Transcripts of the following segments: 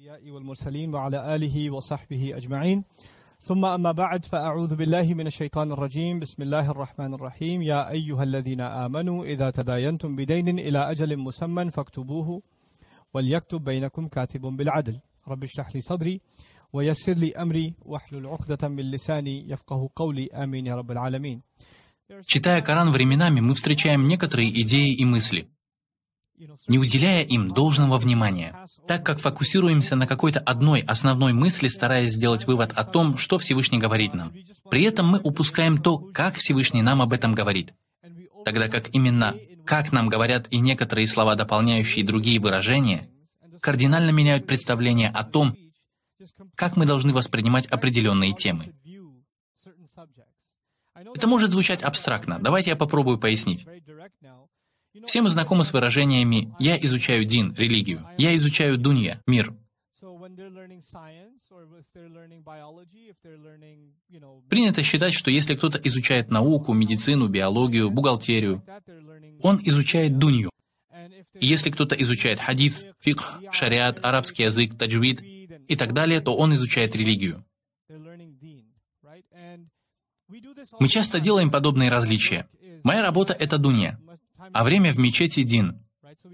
الأنبياء والمرسلين وعلى آله وصحبه أجمعين ثم أما بعد فأعوذ بالله من الشيطان الرجيم بسم الله الرحمن الرحيم يا أيها الذين آمنوا إذا تداينتم بدين إلى أجل مسمى فاكتبوه وليكتب بينكم كاتب بالعدل رب اشرح لي صدري ويسر لي أمري واحلل عقدة من لساني يفقه قولي آمين يا رب العالمين Читая Коран временами, мы встречаем некоторые идеи и мысли, не уделяя им должного внимания. так как фокусируемся на какой-то одной основной мысли, стараясь сделать вывод о том, что Всевышний говорит нам. При этом мы упускаем то, как Всевышний нам об этом говорит. Тогда как именно «как нам говорят» и некоторые слова, дополняющие другие выражения, кардинально меняют представление о том, как мы должны воспринимать определенные темы. Это может звучать абстрактно. Давайте я попробую пояснить. Все мы знакомы с выражениями «я изучаю дин, религию», «я изучаю дунья, мир». Принято считать, что если кто-то изучает науку, медицину, биологию, бухгалтерию, он изучает дунью. И если кто-то изучает хадис, фикх, шариат, арабский язык, таджвид и так далее, то он изучает религию. Мы часто делаем подобные различия. Моя работа — это дунья а время в мечети дин.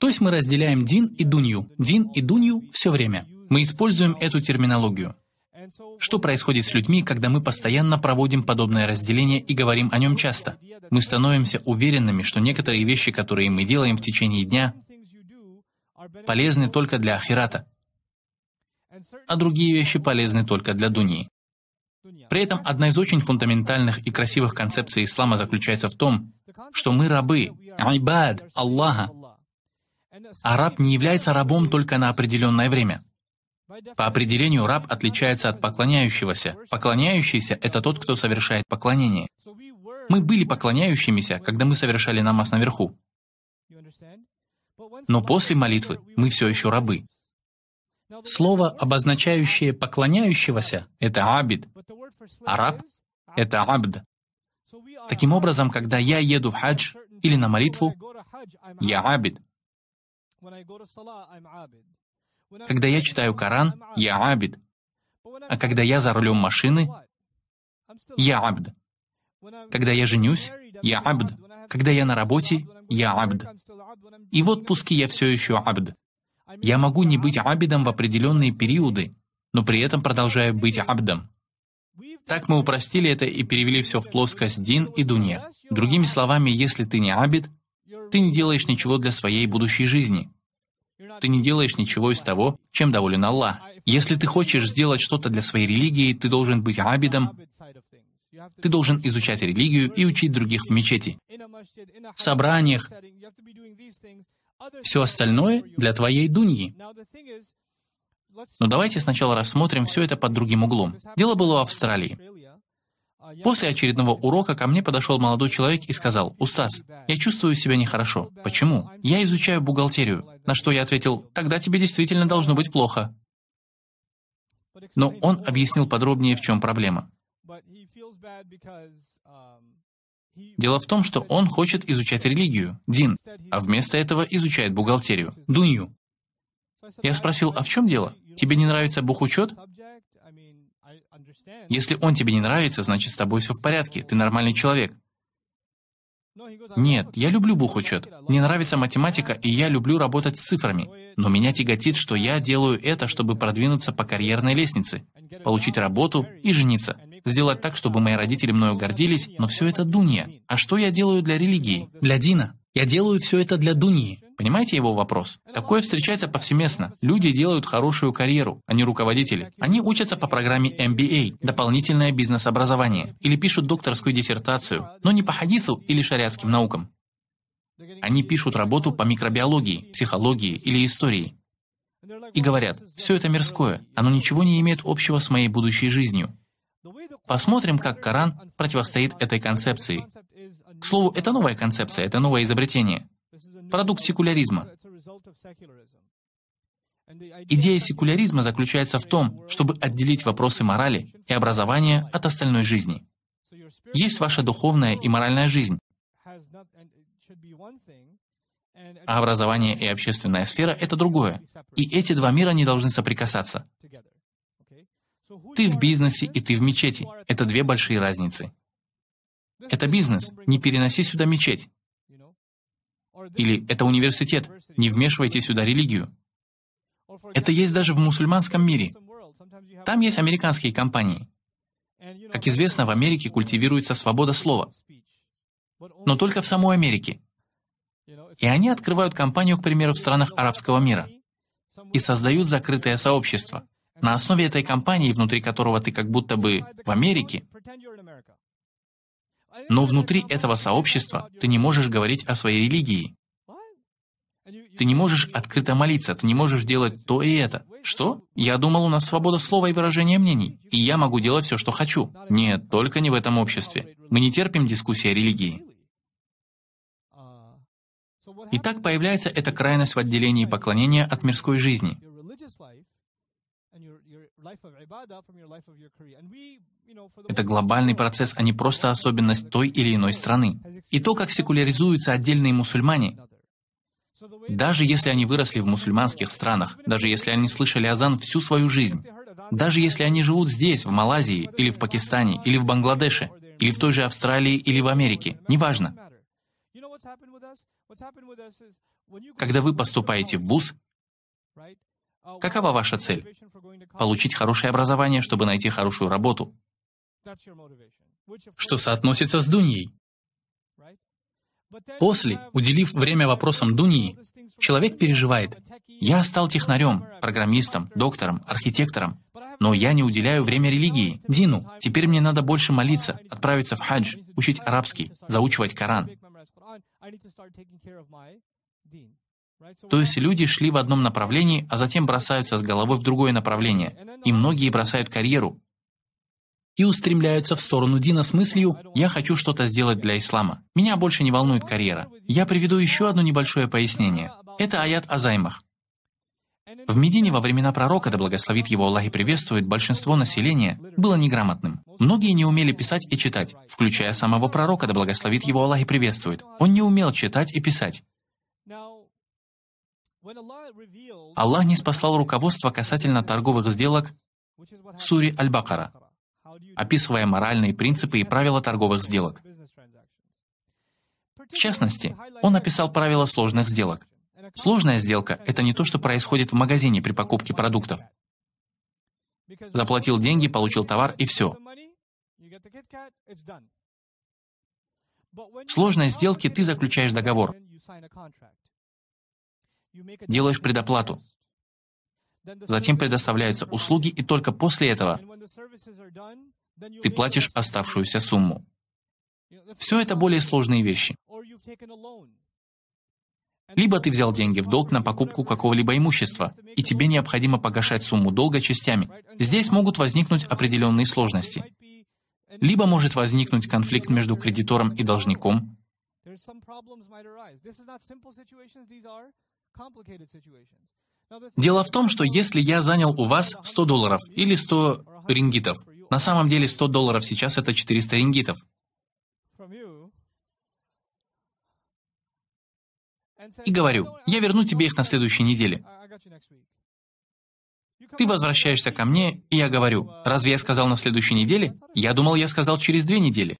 То есть мы разделяем дин и дунью. Дин и дунью все время. Мы используем эту терминологию. Что происходит с людьми, когда мы постоянно проводим подобное разделение и говорим о нем часто? Мы становимся уверенными, что некоторые вещи, которые мы делаем в течение дня, полезны только для Ахирата, а другие вещи полезны только для Дунии. При этом одна из очень фундаментальных и красивых концепций ислама заключается в том, что мы рабы, айбад, Аллаха. А раб не является рабом только на определенное время. По определению раб отличается от поклоняющегося. Поклоняющийся — это тот, кто совершает поклонение. Мы были поклоняющимися, когда мы совершали намаз наверху. Но после молитвы мы все еще рабы. Слово, обозначающее поклоняющегося, это абид, а раб — это абд. Таким образом, когда я еду в хадж или на молитву, я абид. Когда я читаю Коран, я абид. А когда я за рулем машины, я абд. Когда я женюсь, я абд. Когда я на работе, я абд. И в отпуске я все еще абд. Я могу не быть абидом в определенные периоды, но при этом продолжаю быть абдом. Так мы упростили это и перевели все в плоскость Дин и дуне. Другими словами, если ты не Абид, ты не делаешь ничего для своей будущей жизни. Ты не делаешь ничего из того, чем доволен Аллах. Если ты хочешь сделать что-то для своей религии, ты должен быть Абидом, ты должен изучать религию и учить других в мечети, в собраниях. Все остальное для твоей дуньи. Но давайте сначала рассмотрим все это под другим углом. Дело было в Австралии. После очередного урока ко мне подошел молодой человек и сказал, «Устас, я чувствую себя нехорошо. Почему? Я изучаю бухгалтерию». На что я ответил, «Тогда тебе действительно должно быть плохо». Но он объяснил подробнее, в чем проблема. Дело в том, что он хочет изучать религию, Дин, а вместо этого изучает бухгалтерию, Дунью. Я спросил, а в чем дело? Тебе не нравится бухучет? Если он тебе не нравится, значит, с тобой все в порядке, ты нормальный человек. Нет, я люблю бухучет. Мне нравится математика, и я люблю работать с цифрами. Но меня тяготит, что я делаю это, чтобы продвинуться по карьерной лестнице, получить работу и жениться. Сделать так, чтобы мои родители мною гордились, но все это дунья. А что я делаю для религии? Для Дина. Я делаю все это для дунии. Понимаете его вопрос? Такое встречается повсеместно. Люди делают хорошую карьеру, они а руководители. Они учатся по программе MBA, дополнительное бизнес-образование, или пишут докторскую диссертацию, но не по хадису или шариатским наукам. Они пишут работу по микробиологии, психологии или истории. И говорят, все это мирское, оно ничего не имеет общего с моей будущей жизнью. Посмотрим, как Коран противостоит этой концепции. К слову, это новая концепция, это новое изобретение продукт секуляризма. Идея секуляризма заключается в том, чтобы отделить вопросы морали и образования от остальной жизни. Есть ваша духовная и моральная жизнь, а образование и общественная сфера — это другое. И эти два мира не должны соприкасаться. Ты в бизнесе и ты в мечети — это две большие разницы. Это бизнес, не переноси сюда мечеть. Или «это университет, не вмешивайте сюда религию». Это есть даже в мусульманском мире. Там есть американские компании. Как известно, в Америке культивируется свобода слова. Но только в самой Америке. И они открывают компанию, к примеру, в странах арабского мира. И создают закрытое сообщество. На основе этой компании, внутри которого ты как будто бы в Америке, но внутри этого сообщества ты не можешь говорить о своей религии. Ты не можешь открыто молиться, ты не можешь делать то и это. Что? Я думал, у нас свобода слова и выражения мнений, и я могу делать все, что хочу. Нет, только не в этом обществе. Мы не терпим дискуссии о религии. Итак, появляется эта крайность в отделении поклонения от мирской жизни. Это глобальный процесс, а не просто особенность той или иной страны. И то, как секуляризуются отдельные мусульмане, даже если они выросли в мусульманских странах, даже если они слышали азан всю свою жизнь, даже если они живут здесь, в Малайзии, или в Пакистане, или в Бангладеше, или в той же Австралии, или в Америке, неважно. Когда вы поступаете в ВУЗ, какова ваша цель? Получить хорошее образование, чтобы найти хорошую работу, что соотносится с Дуньей. После, уделив время вопросам дунии, человек переживает «Я стал технарем, программистом, доктором, архитектором, но я не уделяю время религии. Дину, теперь мне надо больше молиться, отправиться в хадж, учить арабский, заучивать Коран». То есть люди шли в одном направлении, а затем бросаются с головой в другое направление, и многие бросают карьеру, и устремляются в сторону Дина с мыслью «я хочу что-то сделать для ислама, меня больше не волнует карьера». Я приведу еще одно небольшое пояснение. Это аят о займах. В Медине во времена пророка, да благословит его Аллах и приветствует, большинство населения было неграмотным. Многие не умели писать и читать, включая самого пророка, да благословит его Аллах и приветствует. Он не умел читать и писать. Аллах не спасал руководство касательно торговых сделок в суре Аль-Бакара описывая моральные принципы и правила торговых сделок. В частности, он описал правила сложных сделок. Сложная сделка – это не то, что происходит в магазине при покупке продуктов. Заплатил деньги, получил товар и все. В сложной сделке ты заключаешь договор, делаешь предоплату, затем предоставляются услуги, и только после этого ты платишь оставшуюся сумму. Все это более сложные вещи. Либо ты взял деньги в долг на покупку какого-либо имущества, и тебе необходимо погашать сумму долга частями. Здесь могут возникнуть определенные сложности. Либо может возникнуть конфликт между кредитором и должником. Дело в том, что если я занял у вас 100 долларов или 100 рингитов, на самом деле 100 долларов сейчас это 400 рингитов. И говорю, я верну тебе их на следующей неделе. Ты возвращаешься ко мне, и я говорю, разве я сказал на следующей неделе? Я думал, я сказал через две недели.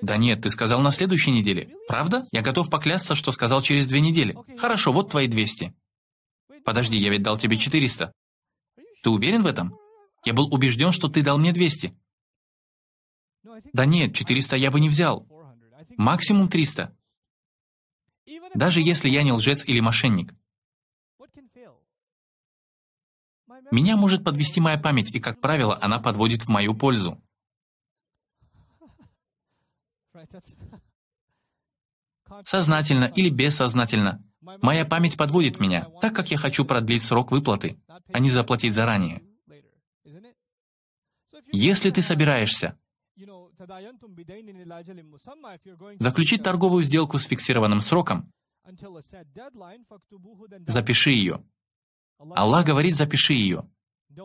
Да нет, ты сказал на следующей неделе. Правда? Я готов поклясться, что сказал через две недели. Хорошо, вот твои 200. Подожди, я ведь дал тебе 400. Ты уверен в этом? Я был убежден, что ты дал мне 200. Да нет, 400 я бы не взял. Максимум 300. Даже если я не лжец или мошенник. Меня может подвести моя память, и, как правило, она подводит в мою пользу. Сознательно или бессознательно, Моя память подводит меня, так как я хочу продлить срок выплаты, а не заплатить заранее. Если ты собираешься заключить торговую сделку с фиксированным сроком, запиши ее. Аллах говорит, запиши ее.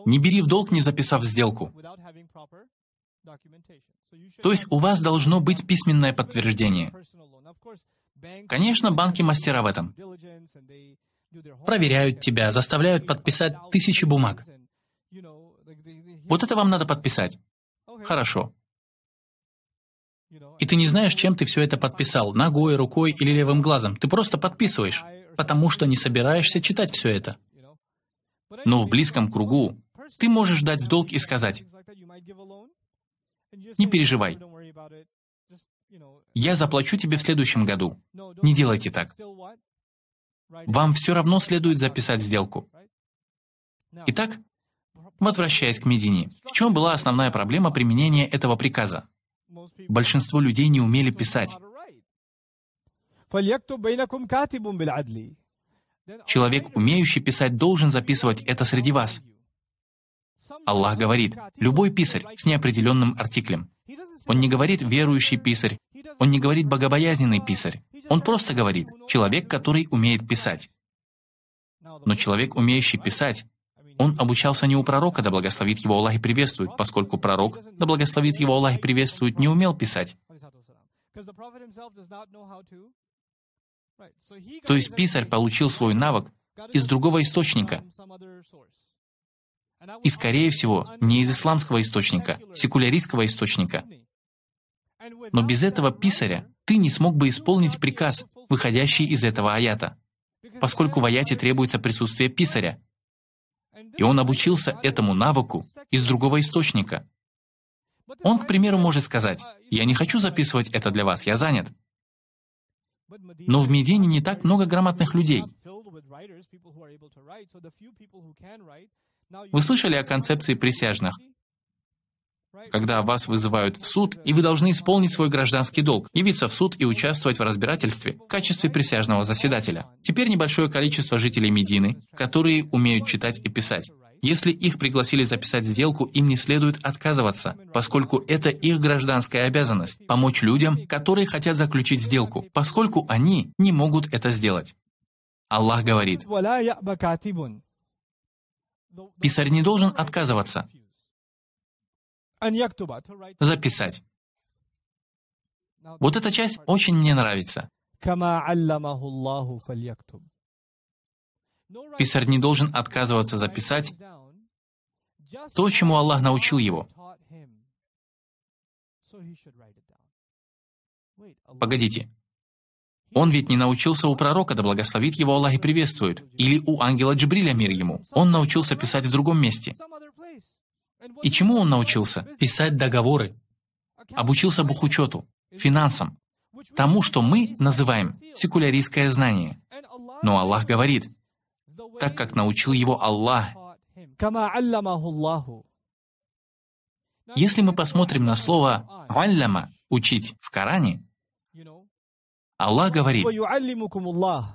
Не бери в долг, не записав сделку. То есть у вас должно быть письменное подтверждение. Конечно, банки мастера в этом. Проверяют тебя, заставляют подписать тысячи бумаг. Вот это вам надо подписать. Хорошо. И ты не знаешь, чем ты все это подписал, ногой, рукой или левым глазом. Ты просто подписываешь, потому что не собираешься читать все это. Но в близком кругу ты можешь дать в долг и сказать, не переживай. Я заплачу тебе в следующем году. Не делайте так. Вам все равно следует записать сделку. Итак, возвращаясь к Медине, в чем была основная проблема применения этого приказа? Большинство людей не умели писать. Человек, умеющий писать, должен записывать это среди вас. Аллах говорит «любой писарь» с неопределенным артиклем. Он не говорит «верующий писарь», он не говорит «богобоязненный писарь». Он просто говорит «человек, который умеет писать». Но человек, умеющий писать, он обучался не у пророка, да благословит его Аллах и приветствует, поскольку пророк, да благословит его Аллах и приветствует, не умел писать. То есть писарь получил свой навык из другого источника. И, скорее всего, не из исламского источника, секуляристского источника. Но без этого писаря ты не смог бы исполнить приказ, выходящий из этого аята, поскольку в аяте требуется присутствие писаря. И он обучился этому навыку из другого источника. Он, к примеру, может сказать, «Я не хочу записывать это для вас, я занят». Но в Медине не так много грамотных людей. Вы слышали о концепции присяжных? Когда вас вызывают в суд, и вы должны исполнить свой гражданский долг, явиться в суд и участвовать в разбирательстве в качестве присяжного заседателя. Теперь небольшое количество жителей Медины, которые умеют читать и писать. Если их пригласили записать сделку, им не следует отказываться, поскольку это их гражданская обязанность – помочь людям, которые хотят заключить сделку, поскольку они не могут это сделать. Аллах говорит, Писарь не должен отказываться записать. Вот эта часть очень мне нравится. Писарь не должен отказываться записать то, чему Аллах научил его. Погодите, он ведь не научился у пророка, да благословит его Аллах и приветствует, или у ангела Джибриля мир ему. Он научился писать в другом месте. И чему он научился? Писать договоры. Обучился бухучету, финансам, тому, что мы называем секуляристское знание. Но Аллах говорит, так как научил его Аллах. Если мы посмотрим на слово «аллама» — «учить» в Коране, Аллах говорит, Аллах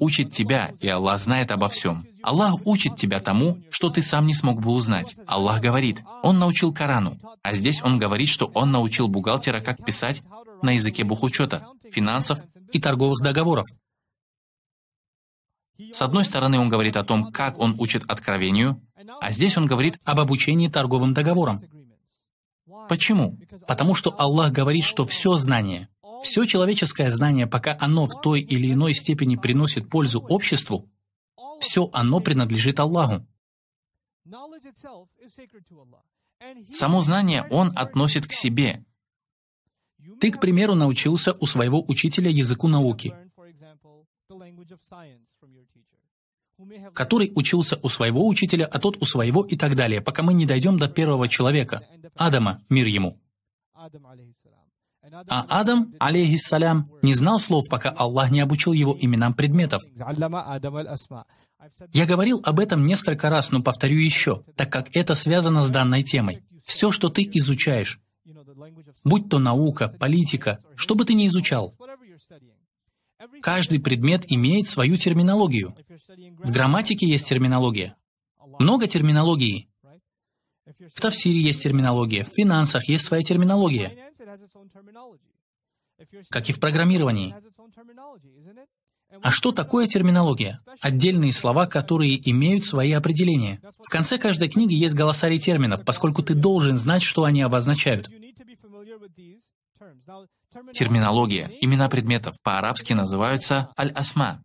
учит тебя, и Аллах знает обо всем. Аллах учит тебя тому, что ты сам не смог бы узнать. Аллах говорит, Он научил Корану, а здесь Он говорит, что Он научил бухгалтера, как писать на языке бухучета, финансов и торговых договоров. С одной стороны, он говорит о том, как он учит откровению, а здесь он говорит об обучении торговым договорам. Почему? Потому что Аллах говорит, что все знание, все человеческое знание, пока оно в той или иной степени приносит пользу обществу, все оно принадлежит Аллаху. Само знание он относит к себе. Ты, к примеру, научился у своего учителя языку науки который учился у своего учителя, а тот у своего и так далее, пока мы не дойдем до первого человека, Адама, мир ему. А Адам, алейхиссалям, не знал слов, пока Аллах не обучил его именам предметов. Я говорил об этом несколько раз, но повторю еще, так как это связано с данной темой. Все, что ты изучаешь, будь то наука, политика, что бы ты ни изучал, Каждый предмет имеет свою терминологию. В грамматике есть терминология. Много терминологии. В Тавсире есть терминология, в финансах есть своя терминология. Как и в программировании. А что такое терминология? Отдельные слова, которые имеют свои определения. В конце каждой книги есть голосарий терминов, поскольку ты должен знать, что они обозначают. Терминология, имена предметов по-арабски называются аль-асма.